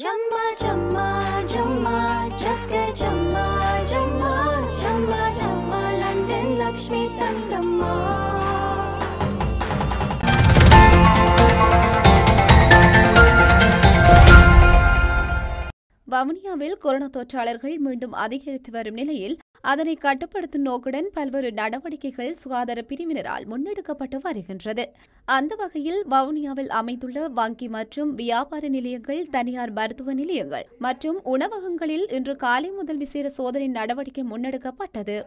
Jumma, jumma, jumma, chaka, jumma. வவுனியாவில் corona தொற்றாளர்கள் மீண்டும் அதிகரித்து வரும் நிலையில் அதனை கட்டுப்படுத்தும் நோக்குடன் பல்வேறு நடவடிக்கைகள் சுகாதார பிரிவினரால் முன்னெடுக்கப்பட்டு வருகின்றது அந்த வகையில் வவுனியாவில் அமைந்துள்ள வங்கி மற்றும் வியாபார நிலையங்கள் தனியார் மருத்துவ நிலையங்கள் மற்றும் உணவகங்களில் இன்று காலை முதல் விசேட சோதனை நடவடிக்கை முன்னெடுக்கப்பட்டது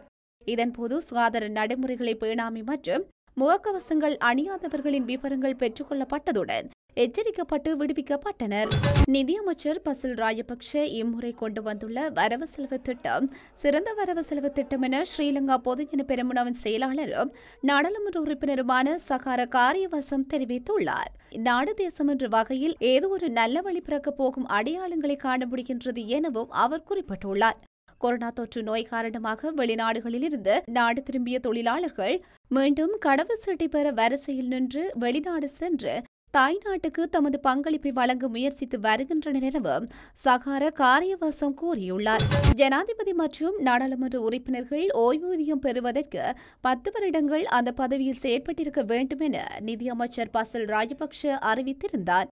இதன்போது சுகாதார நடைமுறைகளை பேணாமை மற்றும் முகக்கவசங்கள் அணியாதவர்களின் விவரங்கள் பெற்றுக்கொள்ளப்பட்டதுடன் எச்சரிக்கப்பட்டு விடுவிக்கப்பட்டனர் நிதியமைச்சர் பசில் ராஜபக்ஷ இம்முறை கொண்டு வந்துள்ள வரவு செலவு திட்டம் சிறந்த வரவு செலவு திட்டம் என ஸ்ரீலங்கா பொதுஜன பெருமுனவின் செயலாளரும் நாடாளுமன்ற உறுப்பினருமான சகார காரியவசம் தெரிவித்துள்ளார் நாடு தேசம் என்ற வகையில் ஏதோ ஒரு நல்ல வழி பிறக்கப் போகும் அடையாளங்களை காண முடிகின்றது எனவும் அவர் குறிப்பிட்டுள்ளார் கொரோனா தொற்று நோய் காரணமாக வெளிநாடுகளில் இருந்து நாடு திரும்பிய தொழிலாளர்கள் மீண்டும் கடவுள் சீட்டை பெற வரிசையில் நின்று வெளிநாடு சென்று தாய்நாட்டுக்கு தமது பங்களிப்பை வழங்க முயற்சித்து வருகின்றனர் எனவும் சகார காரியவாசம் கூறியுள்ளார் ஜனாதிபதி மற்றும் நாடாளுமன்ற உறுப்பினர்கள் ஓய்வூதியம் பெறுவதற்கு பத்து வருடங்கள் அந்த பதவியில் செயற்பட்டிருக்க வேண்டும் என நிதியமைச்சர் பசல் ராஜபக்ஷ அறிவித்திருந்தார்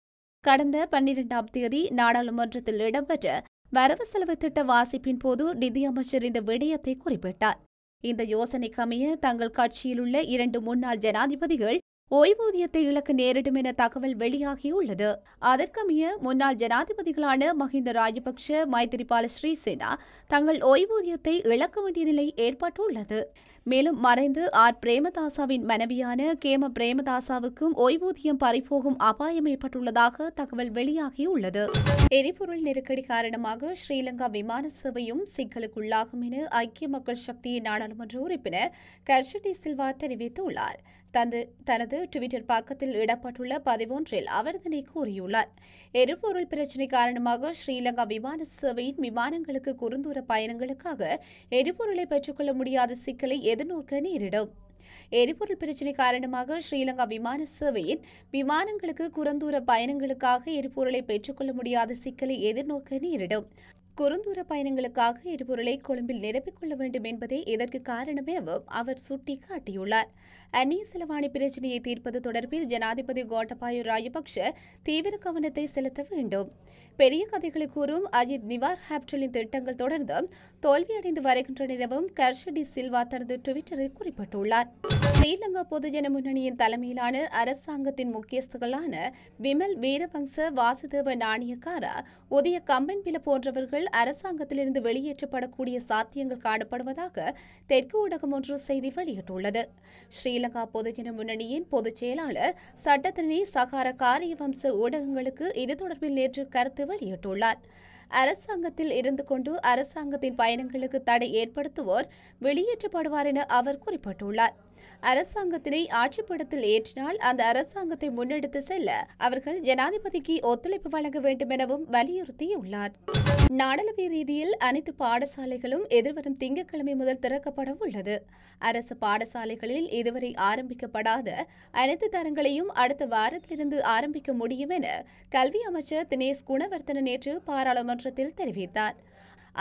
கடந்த பன்னிரெண்டாம் தேதி நாடாளுமன்றத்தில் இடம்பெற்ற வரவு செலவு திட்ட வாசிப்பின் போது நிதியமைச்சர் இந்த விடயத்தை குறிப்பிட்டார் இந்த யோசனைக்கமைய தங்கள் கட்சியிலுள்ள இரண்டு முன்னாள் ஜனாதிபதிகள் ஓய்வூதியத்தை இழக்க நேரிடும் என தகவல் வெளியாகியுள்ளது அதற்கமைய முன்னாள் ஜனாதிபதிகளான மஹிந்த ராஜபக்ஷ மைத்திரிபால ஸ்ரீசேனா தங்கள் ஓய்வூதியத்தை இழக்க வேண்டிய நிலை ஏற்பட்டுள்ளது மேலும் மறைந்து ஆர் பிரேமதாசாவின் மனைவியான கேம பிரேமதாசாவுக்கும் ஓய்வூதியம் பறிபோகும் அபாயம் ஏற்பட்டுள்ளதாக தகவல் வெளியாகியுள்ளது எரிபொருள் நெருக்கடி காரணமாக ஸ்ரீலங்கா விமான சேவையும் சிக்கலுக்குள்ளாகும் என ஐக்கிய மக்கள் சக்தியின் நாடாளுமன்ற உறுப்பினர் கர்ஷடி சில்வா தெரிவித்துள்ளார் தந்து தனது டுவிட்டர் பக்கத்தில் இடப்பட்டுள்ள பதிவொன்றில் அவர் இதனை கூறியுள்ளார் எரிபொருள் பிரச்சினை காரணமாக ஸ்ரீலங்கா விமான சேவையின் விமானங்களுக்கு குறுந்தூர பயணங்களுக்காக எரிபொருளை பெற்றுக்கொள்ள முடியாத சிக்கலை எதிர்நோக்க நேரிடும் எரிபொருள் பிரச்சினை காரணமாக ஸ்ரீலங்கா விமான சேவையின் விமானங்களுக்கு குறந்தூர பயணங்களுக்காக எரிபொருளை பெற்றுக்கொள்ள முடியாத சிக்கலை எதிர்நோக்க நேரிடும் குறுந்தூர பயணங்களுக்காக எரிபொருளை கொழும்பில் நிரப்பிக்கொள்ள வேண்டும் என்பதே இதற்கு காரணம் எனவும் அவர் சுட்டிக்காட்டியுள்ளார் அந்நிய செலவாணி பிரச்சினையை தீர்ப்பது தொடர்பில் ஜனாதிபதி கோட்டபாய ராஜபக்ஷ தீவிர கவனத்தை செலுத்த வேண்டும் பெரிய கதைகளை கூறும் அஜித் நிவார் ஹாப்டலின் திட்டங்கள் தொடர்ந்து தோல்வியடைந்து வருகின்றன எனவும் கர்ஷடி சில்வா தனது டுவிட்டரில் குறிப்பிட்டுள்ளார் ஸ்ரீலங்கா பொதுஜன முன்னணியின் தலைமையிலான அரசாங்கத்தின் முக்கியஸ்துகளான விமல் வீரபங்ச வாசுதேவ நாணயக்காரா உதய கம்பன்பில போன்றவர்கள் அரசாங்கத்திலிருந்து வெளியேற்றப்படக்கூடிய சாத்தியங்கள் காணப்படுவதாக தெற்கு ஊடகம் ஒன்று செய்தி வெளியிட்டுள்ளது ஸ்ரீலங்கா பொதுஜன முன்னணியின் பொதுச் செயலாளர் சட்டத்தினை சகார காரியவம்ச ஊடகங்களுக்கு இது தொடர்பில் நேற்று கருத்து வெளியிட்டுள்ளார் அரசாங்கத்தில் இருந்து கொண்டு அரசாங்கத்தின் பயணங்களுக்கு தடை ஏற்படுத்துவோர் வெளியேற்றப்படுவார் என அவர் குறிப்பிட்டுள்ளார் அரசாங்கத்தினை ஆட்சிப்படத்தில் ஏற்றினால் அந்த அரசாங்கத்தை முன்னெடுத்து செல்ல அவர்கள் ஜனாதிபதிக்கு ஒத்துழைப்பு வழங்க வேண்டும் எனவும் வலியுறுத்தியுள்ளார் நாடளவிய ரீதியில் அனைத்து பாடசாலைகளும் எதிர்வரும் திங்கட்கிழமை முதல் திறக்கப்பட உள்ளது அரசு பாடசாலைகளில் இதுவரை ஆரம்பிக்கப்படாத அனைத்து தரங்களையும் அடுத்த வாரத்திலிருந்து ஆரம்பிக்க முடியும் என கல்வி அமைச்சர் தினேஷ் குணவர்த்தன நேற்று பாராளுமன்றத்தில் தெரிவித்தார்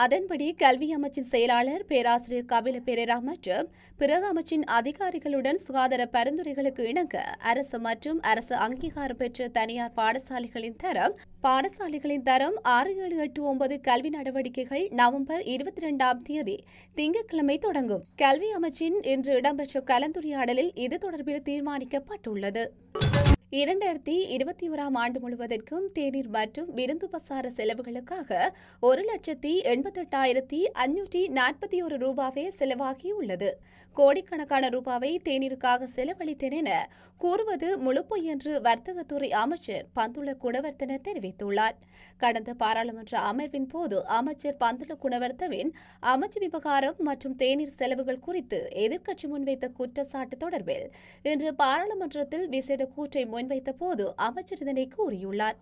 அதன்படி கல்வி அமைச்சின் செயலாளர் பேராசிரியர் கபில பெரேரா மற்றும் பிற அமைச்சின் அதிகாரிகளுடன் சுகாதார பரிந்துரைகளுக்கு இணங்க அரசு மற்றும் அரசு அங்கீகாரம் பெற்ற தனியார் பாடசாலைகளின் தரம் பாடசாலைகளின் தரம் ஆறு ஏழு எட்டு ஒன்பது கல்வி நடவடிக்கைகள் நவம்பர் இருபத்தி இரண்டாம் தேதி திங்கட்கிழமை தொடங்கும் கல்வி அமைச்சின் இன்று இடம்பெற்ற கலந்துரையாடலில் இது தொடர்பில் தீர்மானிக்கப்பட்டுள்ளது இரண்டாயிரத்தி இருபத்தி ஓராம் ஆண்டு முழுவதற்கும் தேநீர் மற்றும் விருந்து பசார செலவுகளுக்காக ஒரு லட்சத்தி எண்பத்தெட்டாயிரத்தி அஞ்சூற்றி நாற்பத்தி ஒரு ரூபாவே செலவாகியுள்ளது கோடிக்கணக்கான ரூபாவை தேநீருக்காக செலவழித்தேன் என கூறுவது முழுப்பு என்று வர்த்தகத்துறை அமைச்சர் பந்துல குணவர்த்தன தெரிவித்துள்ளார் கடந்த பாராளுமன்ற அமர்வின் போது அமைச்சர் பந்துல குணவர்த்தவின் அமைச்சு விவகாரம் மற்றும் தேநீர் செலவுகள் குறித்து எதிர்க்கட்சி முன்வைத்த குற்றச்சாட்டு தொடர்பில் இன்று பாராளுமன்றத்தில் விசேட கூற்றை முன்வைத்த போது அமைச்சர் இதனை கூறியுள்ளார்